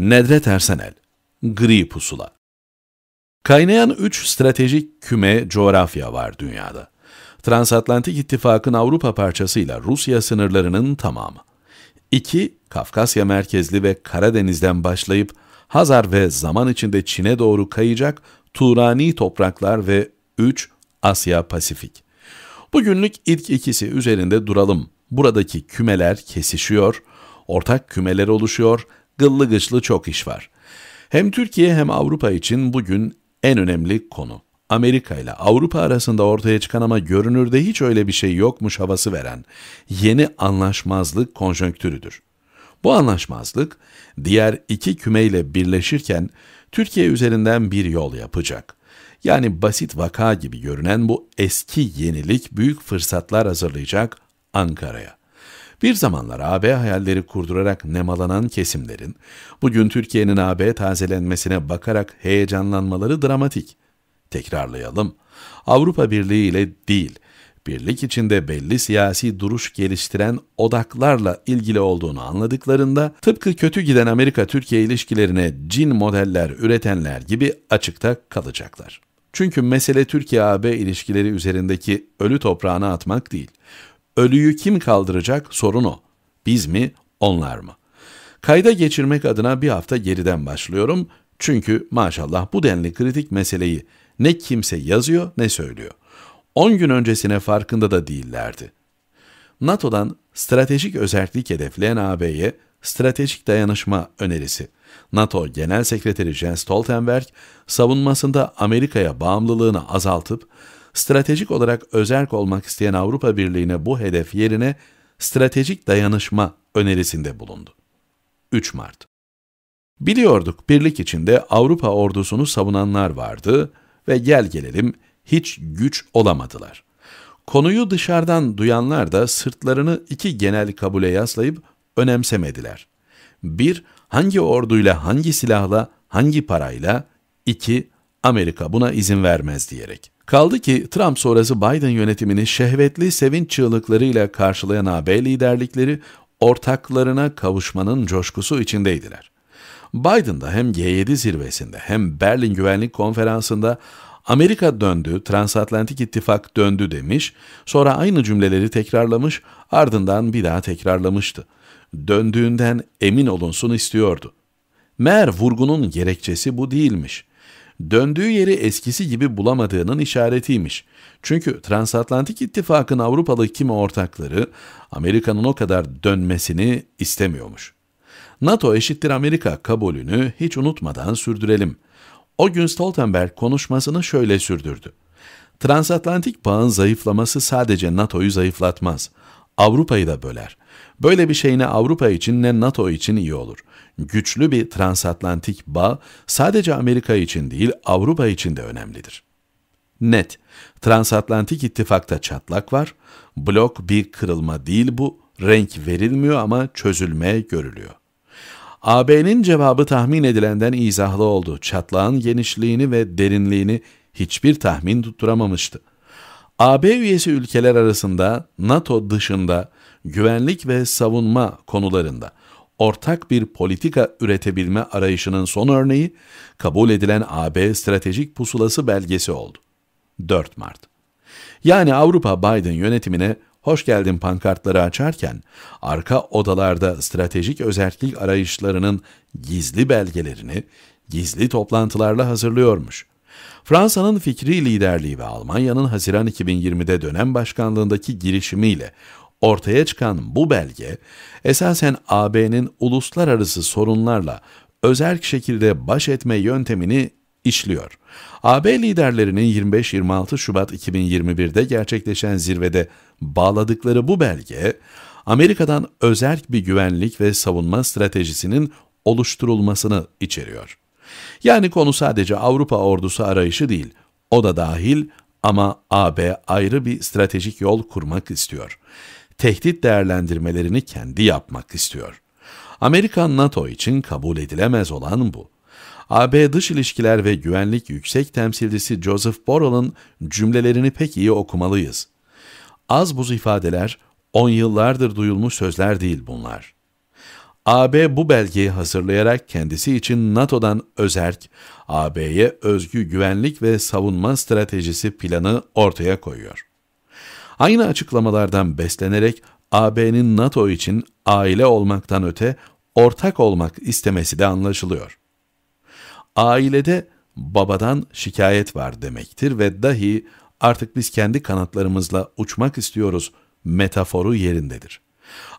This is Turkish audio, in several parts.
Nedret Ersenel, Gri Pusula Kaynayan üç stratejik küme coğrafya var dünyada. Transatlantik İttifakın Avrupa parçasıyla Rusya sınırlarının tamamı. İki, Kafkasya merkezli ve Karadeniz'den başlayıp Hazar ve zaman içinde Çin'e doğru kayacak Turani topraklar ve 3. Asya Pasifik. Bugünlük ilk ikisi üzerinde duralım. Buradaki kümeler kesişiyor, ortak kümeler oluşuyor gıllı gıçlı çok iş var. Hem Türkiye hem Avrupa için bugün en önemli konu. Amerika ile Avrupa arasında ortaya çıkan ama görünürde hiç öyle bir şey yokmuş havası veren yeni anlaşmazlık konjonktürüdür. Bu anlaşmazlık diğer iki kümeyle birleşirken Türkiye üzerinden bir yol yapacak. Yani basit vaka gibi görünen bu eski yenilik büyük fırsatlar hazırlayacak Ankara'ya. Bir zamanlar AB hayalleri kurdurarak nemalanan kesimlerin, bugün Türkiye'nin AB tazelenmesine bakarak heyecanlanmaları dramatik. Tekrarlayalım, Avrupa Birliği ile değil, birlik içinde belli siyasi duruş geliştiren odaklarla ilgili olduğunu anladıklarında tıpkı kötü giden Amerika-Türkiye ilişkilerine cin modeller üretenler gibi açıkta kalacaklar. Çünkü mesele Türkiye-AB ilişkileri üzerindeki ölü toprağına atmak değil, Ölüyü kim kaldıracak sorun o. Biz mi, onlar mı? Kayda geçirmek adına bir hafta geriden başlıyorum. Çünkü maşallah bu denli kritik meseleyi ne kimse yazıyor ne söylüyor. 10 gün öncesine farkında da değillerdi. NATO'dan stratejik özellik hedefleyen AB'ye stratejik dayanışma önerisi. NATO Genel Sekreteri Jens Stoltenberg savunmasında Amerika'ya bağımlılığını azaltıp stratejik olarak özerk olmak isteyen Avrupa Birliği'ne bu hedef yerine stratejik dayanışma önerisinde bulundu. 3 Mart Biliyorduk birlik içinde Avrupa ordusunu savunanlar vardı ve gel gelelim hiç güç olamadılar. Konuyu dışarıdan duyanlar da sırtlarını iki genel kabule yaslayıp önemsemediler. 1. Hangi orduyla, hangi silahla, hangi parayla? 2. Amerika buna izin vermez diyerek. Kaldı ki Trump sonrası Biden yönetimini şehvetli sevinç çığlıklarıyla karşılayan AB liderlikleri ortaklarına kavuşmanın coşkusu içindeydiler. Biden da hem G7 zirvesinde hem Berlin Güvenlik Konferansı'nda Amerika döndü, transatlantik ittifak döndü demiş, sonra aynı cümleleri tekrarlamış, ardından bir daha tekrarlamıştı. Döndüğünden emin olunsun istiyordu. Meğer vurgunun gerekçesi bu değilmiş döndüğü yeri eskisi gibi bulamadığının işaretiymiş. Çünkü Transatlantik İttifak'ın Avrupalı kimi ortakları Amerika'nın o kadar dönmesini istemiyormuş. NATO eşittir Amerika kabulünü hiç unutmadan sürdürelim. O gün Stoltenberg konuşmasını şöyle sürdürdü. Transatlantik bağın zayıflaması sadece NATO'yu zayıflatmaz, Avrupa'yı da böler. Böyle bir şey ne Avrupa için ne NATO için iyi olur. Güçlü bir transatlantik bağ sadece Amerika için değil Avrupa için de önemlidir. Net, transatlantik ittifakta çatlak var, blok bir kırılma değil bu, renk verilmiyor ama çözülme görülüyor. AB'nin cevabı tahmin edilenden izahlı oldu. Çatlağın genişliğini ve derinliğini hiçbir tahmin tutturamamıştı. AB üyesi ülkeler arasında NATO dışında güvenlik ve savunma konularında ortak bir politika üretebilme arayışının son örneği kabul edilen AB Stratejik Pusulası belgesi oldu. 4 Mart. Yani Avrupa Biden yönetimine hoş geldin pankartları açarken arka odalarda stratejik özellik arayışlarının gizli belgelerini gizli toplantılarla hazırlıyormuş. Fransa'nın fikri liderliği ve Almanya'nın Haziran 2020'de dönem başkanlığındaki girişimiyle Ortaya çıkan bu belge esasen AB'nin uluslararası sorunlarla özerk şekilde baş etme yöntemini işliyor. AB liderlerinin 25-26 Şubat 2021'de gerçekleşen zirvede bağladıkları bu belge, Amerika'dan özerk bir güvenlik ve savunma stratejisinin oluşturulmasını içeriyor. Yani konu sadece Avrupa ordusu arayışı değil, o da dahil ama AB ayrı bir stratejik yol kurmak istiyor tehdit değerlendirmelerini kendi yapmak istiyor. Amerikan NATO için kabul edilemez olan bu. AB Dış İlişkiler ve Güvenlik Yüksek Temsilcisi Joseph Borrell'ın cümlelerini pek iyi okumalıyız. Az buz ifadeler, on yıllardır duyulmuş sözler değil bunlar. AB bu belgeyi hazırlayarak kendisi için NATO'dan özerk, AB'ye özgü güvenlik ve savunma stratejisi planı ortaya koyuyor. Aynı açıklamalardan beslenerek AB'nin NATO için aile olmaktan öte ortak olmak istemesi de anlaşılıyor. Ailede babadan şikayet var demektir ve dahi artık biz kendi kanatlarımızla uçmak istiyoruz metaforu yerindedir.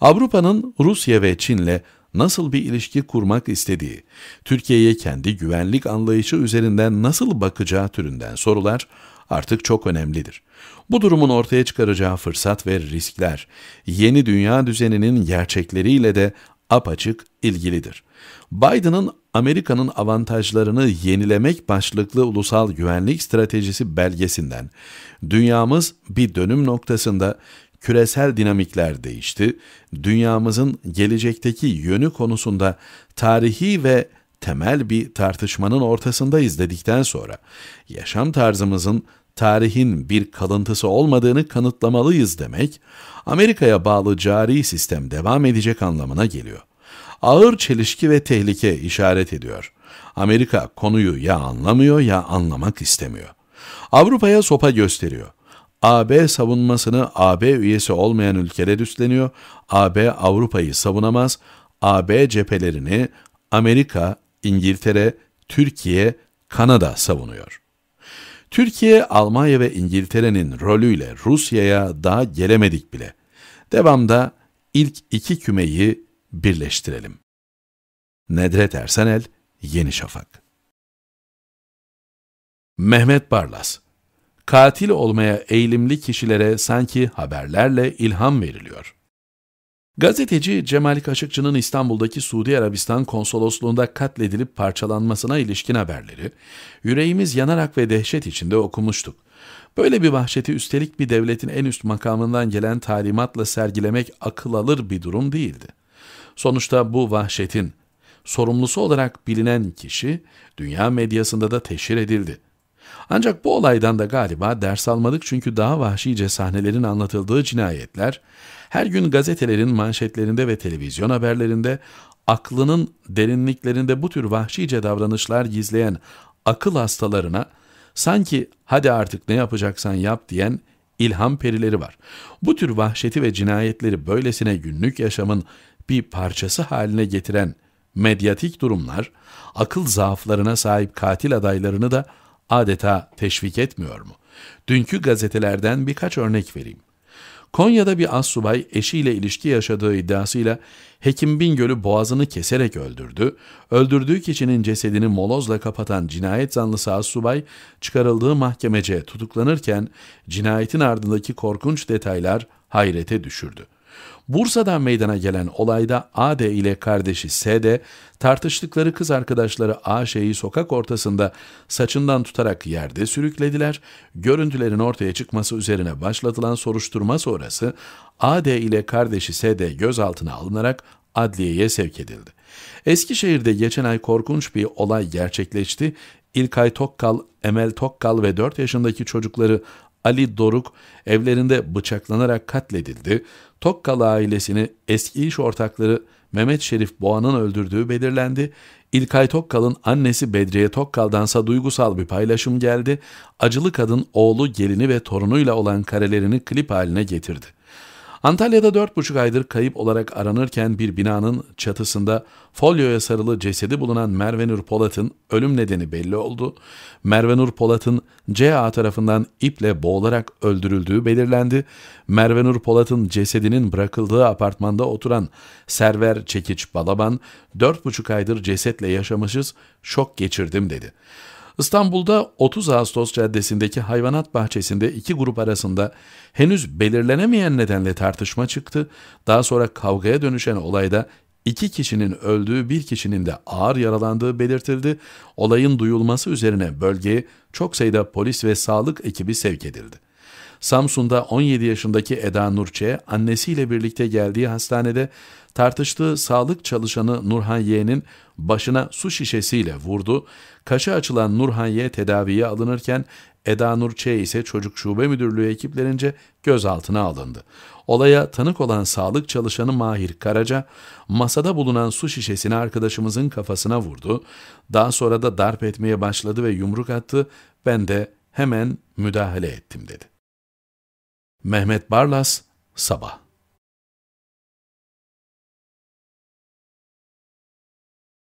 Avrupa'nın Rusya ve Çin'le nasıl bir ilişki kurmak istediği, Türkiye'ye kendi güvenlik anlayışı üzerinden nasıl bakacağı türünden sorular artık çok önemlidir. Bu durumun ortaya çıkaracağı fırsat ve riskler yeni dünya düzeninin gerçekleriyle de apaçık ilgilidir. Biden'ın Amerika'nın avantajlarını yenilemek başlıklı ulusal güvenlik stratejisi belgesinden dünyamız bir dönüm noktasında küresel dinamikler değişti. Dünyamızın gelecekteki yönü konusunda tarihi ve temel bir tartışmanın ortasındayız dedikten sonra yaşam tarzımızın tarihin bir kalıntısı olmadığını kanıtlamalıyız demek, Amerika'ya bağlı cari sistem devam edecek anlamına geliyor. Ağır çelişki ve tehlike işaret ediyor. Amerika konuyu ya anlamıyor ya anlamak istemiyor. Avrupa'ya sopa gösteriyor. AB savunmasını AB üyesi olmayan ülkeler üstleniyor. AB Avrupa'yı savunamaz. AB cephelerini Amerika İngiltere, Türkiye, Kanada savunuyor. Türkiye, Almanya ve İngiltere'nin rolüyle Rusya'ya daha gelemedik bile. Devamda ilk iki kümeyi birleştirelim. Nedret Ersenel, Yeni Şafak Mehmet Barlas Katil olmaya eğilimli kişilere sanki haberlerle ilham veriliyor. Gazeteci Cemal Kaşıkçı'nın İstanbul'daki Suudi Arabistan konsolosluğunda katledilip parçalanmasına ilişkin haberleri, yüreğimiz yanarak ve dehşet içinde okumuştuk. Böyle bir vahşeti üstelik bir devletin en üst makamından gelen talimatla sergilemek akıl alır bir durum değildi. Sonuçta bu vahşetin sorumlusu olarak bilinen kişi dünya medyasında da teşhir edildi. Ancak bu olaydan da galiba ders almadık çünkü daha vahşice sahnelerin anlatıldığı cinayetler her gün gazetelerin manşetlerinde ve televizyon haberlerinde aklının derinliklerinde bu tür vahşice davranışlar gizleyen akıl hastalarına sanki hadi artık ne yapacaksan yap diyen ilham perileri var. Bu tür vahşeti ve cinayetleri böylesine günlük yaşamın bir parçası haline getiren medyatik durumlar akıl zaaflarına sahip katil adaylarını da adeta teşvik etmiyor mu? Dünkü gazetelerden birkaç örnek vereyim. Konya'da bir assubay eşiyle ilişki yaşadığı iddiasıyla Hekim Bingöl'ü boğazını keserek öldürdü. Öldürdüğü kişinin cesedini molozla kapatan cinayet zanlısı assubay çıkarıldığı mahkemece tutuklanırken cinayetin ardındaki korkunç detaylar hayrete düşürdü. Bursa'dan meydana gelen olayda AD ile kardeşi SD tartıştıkları kız arkadaşları AŞ'yi sokak ortasında saçından tutarak yerde sürüklediler. Görüntülerin ortaya çıkması üzerine başlatılan soruşturma sonrası AD ile kardeşi SD gözaltına alınarak adliyeye sevk edildi. Eskişehir'de geçen ay korkunç bir olay gerçekleşti. İlkay Tokkal, Emel Tokkal ve 4 yaşındaki çocukları Ali Doruk evlerinde bıçaklanarak katledildi. Tokkalı ailesini eski iş ortakları Mehmet Şerif Boğan'ın öldürdüğü belirlendi. İlkay Tokkal'ın annesi Bedriye Tokkal'dansa duygusal bir paylaşım geldi. Acılı kadın oğlu, gelini ve torunuyla olan karelerini klip haline getirdi. Antalya'da 4,5 aydır kayıp olarak aranırken bir binanın çatısında folyoya sarılı cesedi bulunan Merve Nur Polat'ın ölüm nedeni belli oldu. Merve Nur Polat'ın CA tarafından iple boğularak öldürüldüğü belirlendi. Merve Nur Polat'ın cesedinin bırakıldığı apartmanda oturan Server Çekiç Balaban, 4,5 aydır cesetle yaşamışız, şok geçirdim dedi. İstanbul'da 30 Ağustos Caddesi'ndeki hayvanat bahçesinde iki grup arasında henüz belirlenemeyen nedenle tartışma çıktı. Daha sonra kavgaya dönüşen olayda iki kişinin öldüğü bir kişinin de ağır yaralandığı belirtildi. Olayın duyulması üzerine bölgeye çok sayıda polis ve sağlık ekibi sevk edildi. Samsun'da 17 yaşındaki Eda Nurçe, annesiyle birlikte geldiği hastanede tartıştığı sağlık çalışanı Nurhan Y'nin başına su şişesiyle vurdu. Kaşı açılan Nurhan Y tedaviye alınırken Eda Nurçe ise Çocuk Şube Müdürlüğü ekiplerince gözaltına alındı. Olaya tanık olan sağlık çalışanı Mahir Karaca, masada bulunan su şişesini arkadaşımızın kafasına vurdu. Daha sonra da darp etmeye başladı ve yumruk attı. Ben de hemen müdahale ettim dedi. Mehmet Barlas, Sabah